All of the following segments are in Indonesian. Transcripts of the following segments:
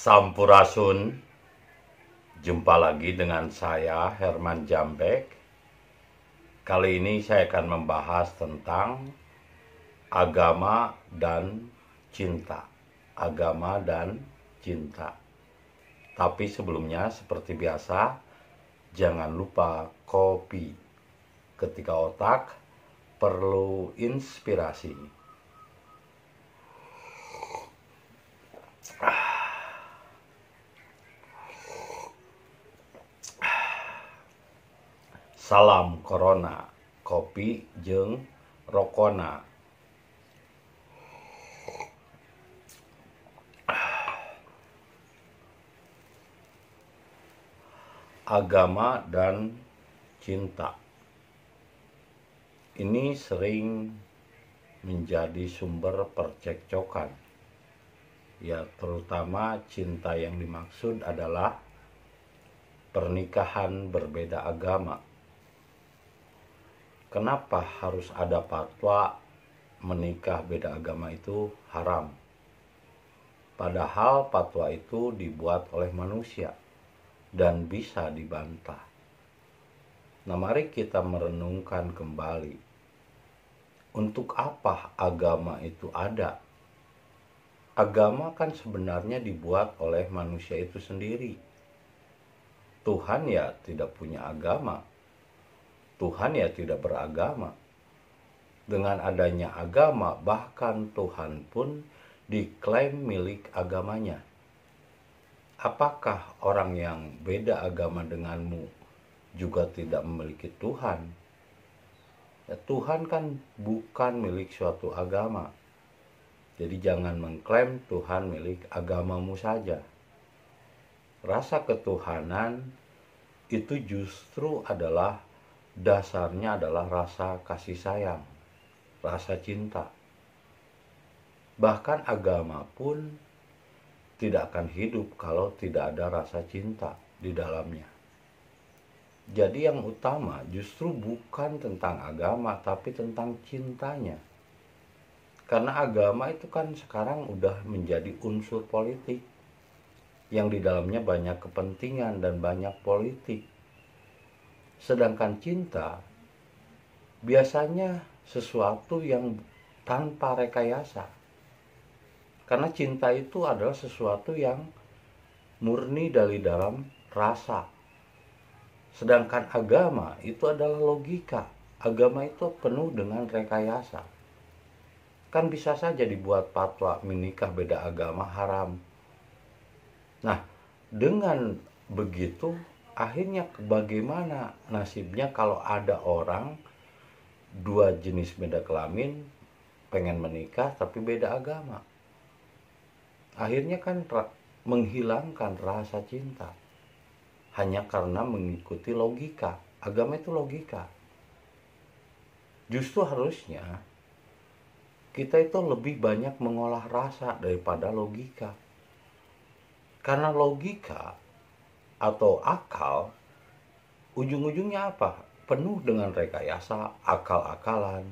Sampurasun Jumpa lagi dengan saya Herman Jambek Kali ini saya akan membahas tentang agama dan cinta Agama dan cinta Tapi sebelumnya seperti biasa Jangan lupa kopi Ketika otak perlu inspirasi Salam Corona, kopi jeng rokona. Agama dan cinta ini sering menjadi sumber percekcokan. Ya, terutama cinta yang dimaksud adalah pernikahan berbeda agama kenapa harus ada fatwa menikah beda agama itu haram? Padahal fatwa itu dibuat oleh manusia dan bisa dibantah. Nah, mari kita merenungkan kembali. Untuk apa agama itu ada? Agama kan sebenarnya dibuat oleh manusia itu sendiri. Tuhan ya tidak punya agama, Tuhan ya tidak beragama. Dengan adanya agama, bahkan Tuhan pun diklaim milik agamanya. Apakah orang yang beda agama denganmu juga tidak memiliki Tuhan? Ya, Tuhan kan bukan milik suatu agama. Jadi jangan mengklaim Tuhan milik agamamu saja. Rasa ketuhanan itu justru adalah dasarnya adalah rasa kasih sayang, rasa cinta. Bahkan agama pun tidak akan hidup kalau tidak ada rasa cinta di dalamnya. Jadi yang utama justru bukan tentang agama tapi tentang cintanya. Karena agama itu kan sekarang udah menjadi unsur politik yang di dalamnya banyak kepentingan dan banyak politik. Sedangkan cinta biasanya sesuatu yang tanpa rekayasa. Karena cinta itu adalah sesuatu yang murni dari dalam rasa. Sedangkan agama itu adalah logika. Agama itu penuh dengan rekayasa. Kan bisa saja dibuat patwa menikah beda agama haram. Nah, dengan begitu akhirnya bagaimana nasibnya kalau ada orang dua jenis beda kelamin pengen menikah tapi beda agama akhirnya kan menghilangkan rasa cinta hanya karena mengikuti logika agama itu logika justru harusnya kita itu lebih banyak mengolah rasa daripada logika karena logika atau akal ujung-ujungnya apa? Penuh dengan rekayasa, akal-akalan.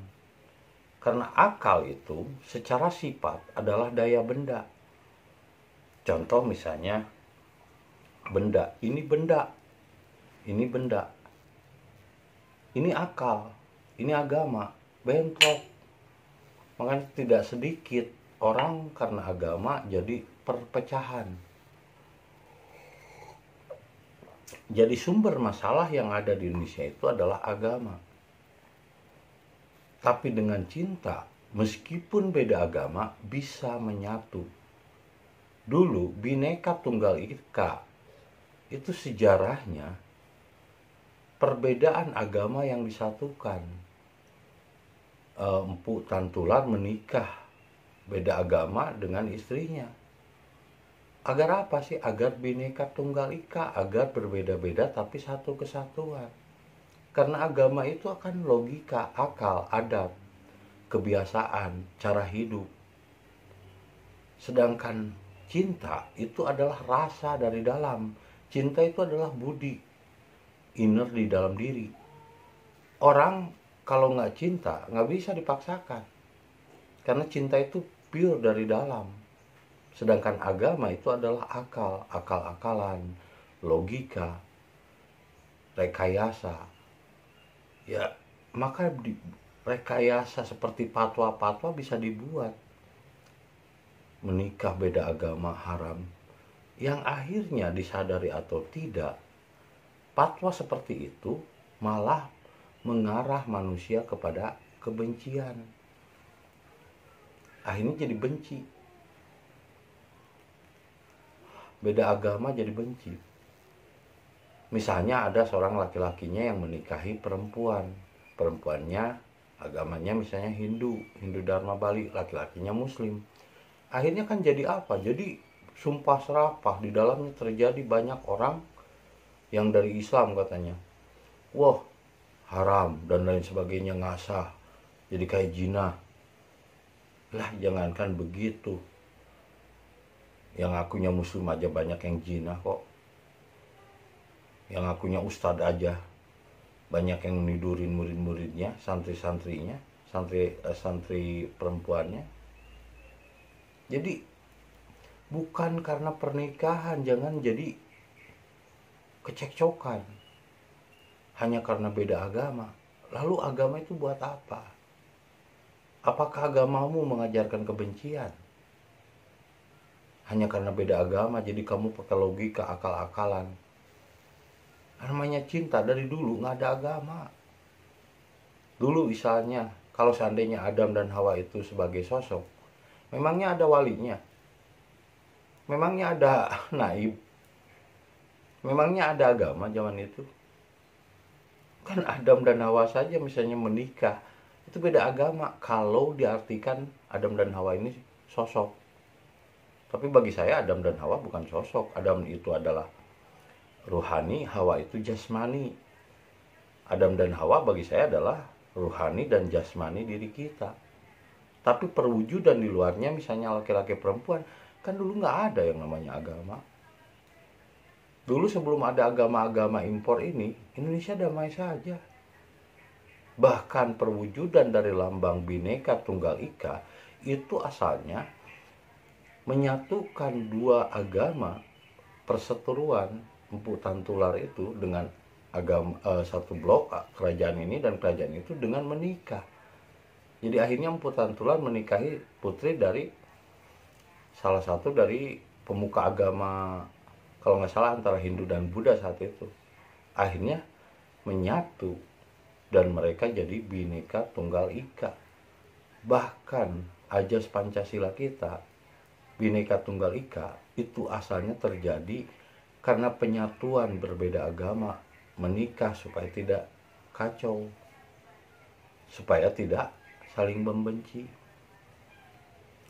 Karena akal itu secara sifat adalah daya benda. Contoh misalnya benda, ini benda. Ini benda. Ini akal, ini agama, bentrok. Makanya tidak sedikit orang karena agama jadi perpecahan jadi sumber masalah yang ada di Indonesia itu adalah agama. Tapi dengan cinta, meskipun beda agama, bisa menyatu. Dulu Bineka Tunggal Ika itu sejarahnya perbedaan agama yang disatukan. Eh, Empu Tantular menikah beda agama dengan istrinya Agar apa sih? Agar bineka tunggal ika, agar berbeda-beda tapi satu kesatuan. Karena agama itu akan logika, akal, adab, kebiasaan, cara hidup. Sedangkan cinta itu adalah rasa dari dalam. Cinta itu adalah budi, inner di dalam diri. Orang kalau nggak cinta nggak bisa dipaksakan. Karena cinta itu pure dari dalam Sedangkan agama itu adalah akal, akal-akalan, logika, rekayasa. Ya, maka di, rekayasa seperti patwa-patwa bisa dibuat. Menikah beda agama haram. Yang akhirnya disadari atau tidak, patwa seperti itu malah mengarah manusia kepada kebencian. Akhirnya jadi benci, beda agama jadi benci misalnya ada seorang laki-lakinya yang menikahi perempuan perempuannya agamanya misalnya Hindu Hindu Dharma Bali laki-lakinya Muslim akhirnya kan jadi apa jadi sumpah serapah di dalamnya terjadi banyak orang yang dari Islam katanya wah haram dan lain sebagainya ngasah jadi kayak jina lah jangankan begitu yang akunya muslim aja banyak yang jina kok yang akunya ustadz aja banyak yang nidurin murid-muridnya santri-santrinya santri eh, santri perempuannya jadi bukan karena pernikahan jangan jadi kecekcokan hanya karena beda agama lalu agama itu buat apa apakah agamamu mengajarkan kebencian hanya karena beda agama jadi kamu pakai logika akal-akalan namanya cinta dari dulu nggak ada agama dulu misalnya kalau seandainya Adam dan Hawa itu sebagai sosok memangnya ada walinya memangnya ada naib memangnya ada agama zaman itu kan Adam dan Hawa saja misalnya menikah itu beda agama kalau diartikan Adam dan Hawa ini sosok tapi bagi saya Adam dan Hawa bukan sosok. Adam itu adalah ruhani, Hawa itu jasmani. Adam dan Hawa bagi saya adalah ruhani dan jasmani diri kita. Tapi perwujudan di luarnya misalnya laki-laki perempuan, kan dulu nggak ada yang namanya agama. Dulu sebelum ada agama-agama impor ini, Indonesia damai saja. Bahkan perwujudan dari lambang bineka tunggal ika itu asalnya menyatukan dua agama perseteruan Empu Tantular itu dengan agama eh, satu blok eh, kerajaan ini dan kerajaan itu dengan menikah. Jadi akhirnya Empu Tantular menikahi putri dari salah satu dari pemuka agama kalau nggak salah antara Hindu dan Buddha saat itu. Akhirnya menyatu dan mereka jadi bineka tunggal ika. Bahkan ajas Pancasila kita Bhinneka Tunggal Ika itu asalnya terjadi karena penyatuan berbeda agama menikah supaya tidak kacau supaya tidak saling membenci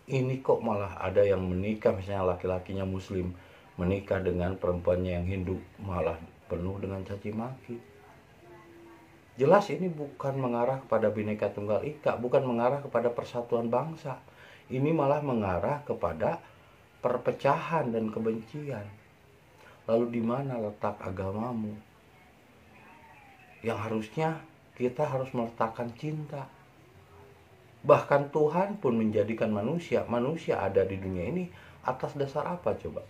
ini kok malah ada yang menikah misalnya laki-lakinya muslim menikah dengan perempuannya yang Hindu malah penuh dengan caci maki jelas ini bukan mengarah kepada bhinneka tunggal ika bukan mengarah kepada persatuan bangsa ini malah mengarah kepada perpecahan dan kebencian. Lalu di mana letak agamamu? Yang harusnya kita harus meletakkan cinta. Bahkan Tuhan pun menjadikan manusia, manusia ada di dunia ini atas dasar apa coba?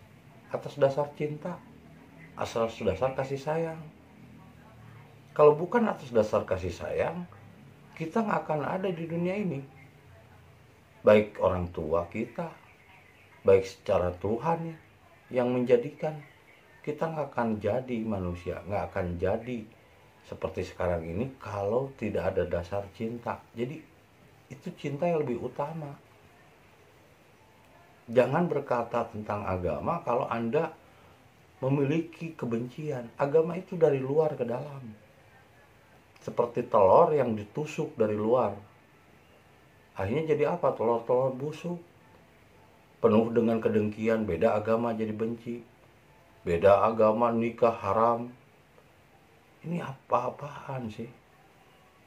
Atas dasar cinta, Asal dasar kasih sayang. Kalau bukan atas dasar kasih sayang, kita nggak akan ada di dunia ini baik orang tua kita, baik secara Tuhan ya, yang menjadikan kita nggak akan jadi manusia, nggak akan jadi seperti sekarang ini kalau tidak ada dasar cinta. Jadi itu cinta yang lebih utama. Jangan berkata tentang agama kalau Anda memiliki kebencian. Agama itu dari luar ke dalam. Seperti telur yang ditusuk dari luar akhirnya jadi apa telur-telur busuk penuh dengan kedengkian beda agama jadi benci beda agama nikah haram ini apa-apaan sih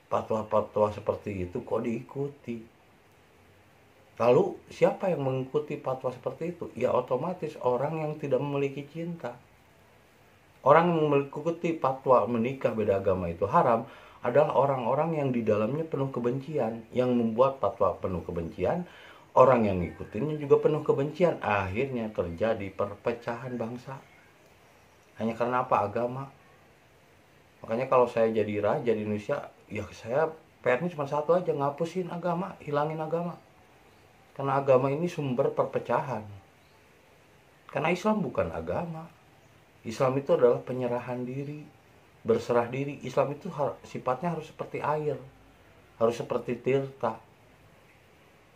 patwa-patwa seperti itu kok diikuti lalu siapa yang mengikuti patwa seperti itu ya otomatis orang yang tidak memiliki cinta orang yang mengikuti patwa menikah beda agama itu haram adalah orang-orang yang di dalamnya penuh kebencian, yang membuat patwa penuh kebencian, orang yang ngikutinnya juga penuh kebencian. Akhirnya terjadi perpecahan bangsa. Hanya karena apa? Agama. Makanya kalau saya jadi raja di Indonesia, ya saya PR-nya cuma satu aja, ngapusin agama, hilangin agama. Karena agama ini sumber perpecahan. Karena Islam bukan agama. Islam itu adalah penyerahan diri berserah diri Islam itu har sifatnya harus seperti air harus seperti tirta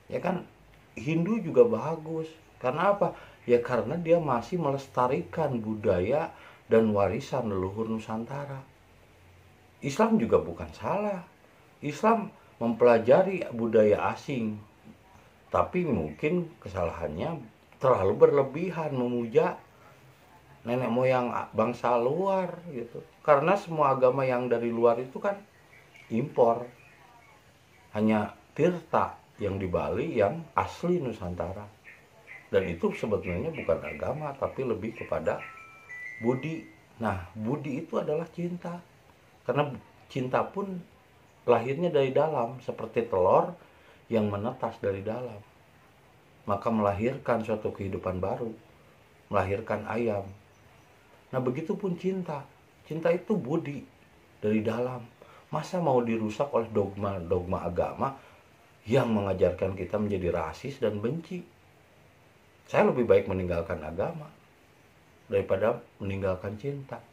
ya kan Hindu juga bagus karena apa ya karena dia masih melestarikan budaya dan warisan leluhur Nusantara Islam juga bukan salah Islam mempelajari budaya asing tapi mungkin kesalahannya terlalu berlebihan memuja nenek moyang ah, bangsa luar gitu karena semua agama yang dari luar itu kan impor hanya tirta yang di Bali yang asli Nusantara dan itu sebetulnya bukan agama tapi lebih kepada budi nah budi itu adalah cinta karena cinta pun lahirnya dari dalam seperti telur yang menetas dari dalam maka melahirkan suatu kehidupan baru melahirkan ayam Nah begitupun cinta. Cinta itu budi dari dalam. Masa mau dirusak oleh dogma-dogma agama yang mengajarkan kita menjadi rasis dan benci? Saya lebih baik meninggalkan agama daripada meninggalkan cinta.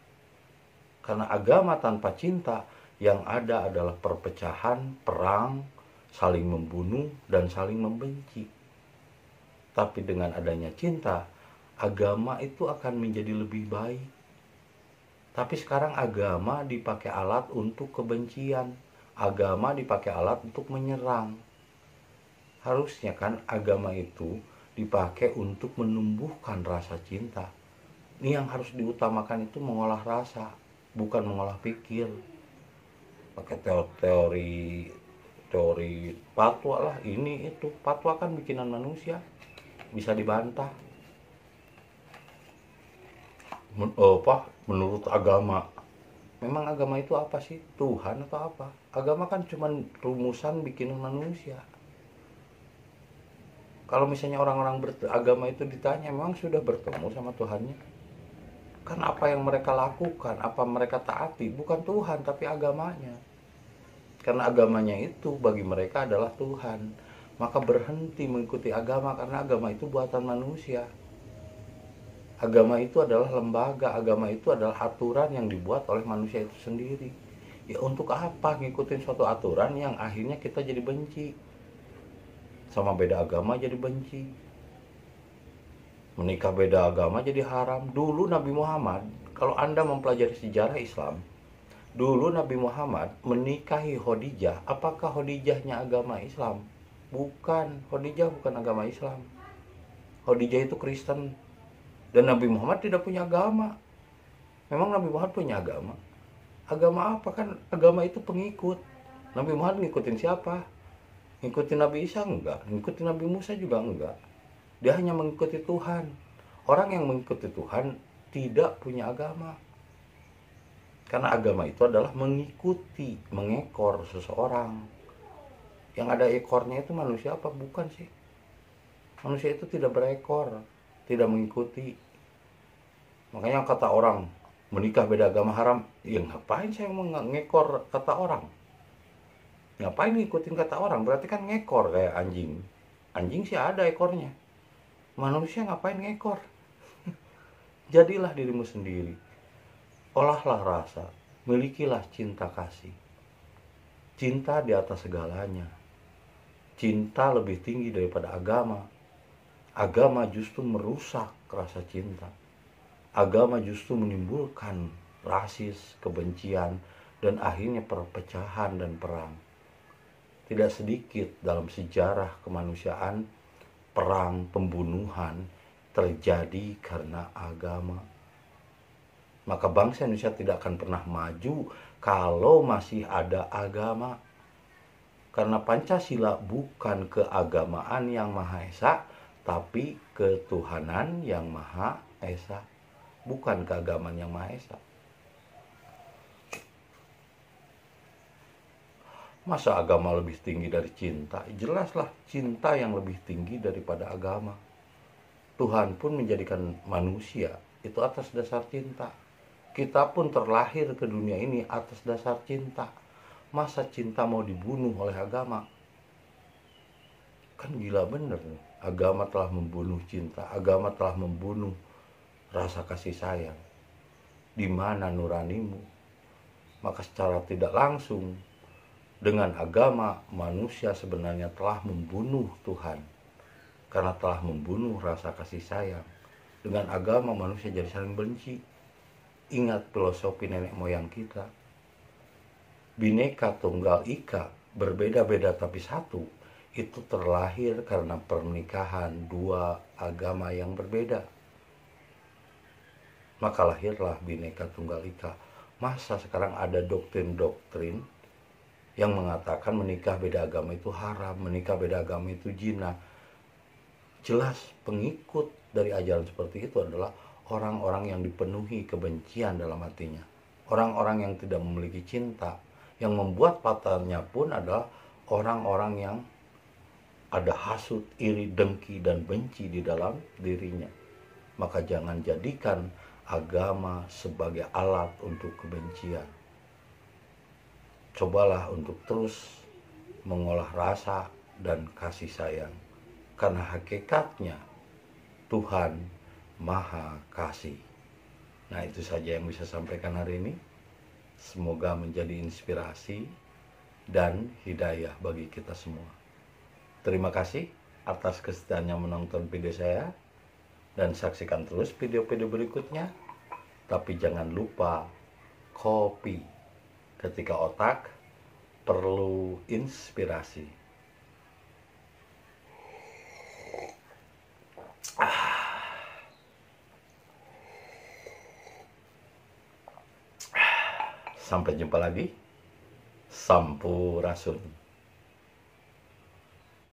Karena agama tanpa cinta yang ada adalah perpecahan, perang, saling membunuh, dan saling membenci. Tapi dengan adanya cinta, agama itu akan menjadi lebih baik. Tapi sekarang agama dipakai alat untuk kebencian, agama dipakai alat untuk menyerang. Harusnya kan agama itu dipakai untuk menumbuhkan rasa cinta. Ini yang harus diutamakan itu mengolah rasa, bukan mengolah pikir. Pakai teori teori patwa lah ini itu patwa kan bikinan manusia bisa dibantah men, eh, apa menurut agama memang agama itu apa sih Tuhan atau apa agama kan cuma rumusan bikin manusia kalau misalnya orang-orang beragama itu ditanya memang sudah bertemu sama Tuhannya kan apa yang mereka lakukan apa mereka taati bukan Tuhan tapi agamanya karena agamanya itu bagi mereka adalah Tuhan maka berhenti mengikuti agama karena agama itu buatan manusia agama itu adalah lembaga agama itu adalah aturan yang dibuat oleh manusia itu sendiri ya untuk apa ngikutin suatu aturan yang akhirnya kita jadi benci sama beda agama jadi benci menikah beda agama jadi haram dulu Nabi Muhammad kalau anda mempelajari sejarah Islam dulu Nabi Muhammad menikahi Khadijah apakah Khadijahnya agama Islam bukan Khadijah bukan agama Islam Khadijah itu Kristen dan Nabi Muhammad tidak punya agama. Memang Nabi Muhammad punya agama? Agama apa kan? Agama itu pengikut. Nabi Muhammad ngikutin siapa? Ngikutin Nabi Isa enggak? Ngikutin Nabi Musa juga enggak? Dia hanya mengikuti Tuhan. Orang yang mengikuti Tuhan tidak punya agama. Karena agama itu adalah mengikuti, mengekor seseorang. Yang ada ekornya itu manusia apa? Bukan sih. Manusia itu tidak berekor tidak mengikuti makanya kata orang menikah beda agama haram ya ngapain saya mau ngekor kata orang ngapain ngikutin kata orang berarti kan ngekor kayak anjing anjing sih ada ekornya manusia ngapain ngekor jadilah dirimu sendiri olahlah rasa milikilah cinta kasih cinta di atas segalanya cinta lebih tinggi daripada agama agama justru merusak rasa cinta. Agama justru menimbulkan rasis, kebencian, dan akhirnya perpecahan dan perang. Tidak sedikit dalam sejarah kemanusiaan, perang pembunuhan terjadi karena agama. Maka bangsa Indonesia tidak akan pernah maju kalau masih ada agama. Karena Pancasila bukan keagamaan yang Maha Esa, tapi ketuhanan yang Maha Esa, bukan keagamaan yang Maha Esa. Masa agama lebih tinggi dari cinta? Jelaslah cinta yang lebih tinggi daripada agama. Tuhan pun menjadikan manusia itu atas dasar cinta. Kita pun terlahir ke dunia ini atas dasar cinta. Masa cinta mau dibunuh oleh agama? Kan gila bener nih Agama telah membunuh cinta, agama telah membunuh rasa kasih sayang. Di mana nuranimu? Maka secara tidak langsung dengan agama manusia sebenarnya telah membunuh Tuhan karena telah membunuh rasa kasih sayang. Dengan agama manusia jadi saling benci. Ingat filosofi nenek moyang kita. Bineka Tunggal Ika berbeda-beda tapi satu itu terlahir karena pernikahan dua agama yang berbeda. Maka lahirlah Bhinneka Tunggal Ika. Masa sekarang ada doktrin-doktrin yang mengatakan menikah beda agama itu haram, menikah beda agama itu jina. Jelas pengikut dari ajaran seperti itu adalah orang-orang yang dipenuhi kebencian dalam hatinya. Orang-orang yang tidak memiliki cinta, yang membuat patahnya pun adalah orang-orang yang ada hasut, iri, dengki, dan benci di dalam dirinya. Maka jangan jadikan agama sebagai alat untuk kebencian. Cobalah untuk terus mengolah rasa dan kasih sayang, karena hakikatnya Tuhan Maha Kasih. Nah, itu saja yang bisa sampaikan hari ini. Semoga menjadi inspirasi dan hidayah bagi kita semua. Terima kasih atas kesetiaannya menonton video saya dan saksikan terus video-video berikutnya. Tapi jangan lupa kopi ketika otak perlu inspirasi. Sampai jumpa lagi. Sampurasun.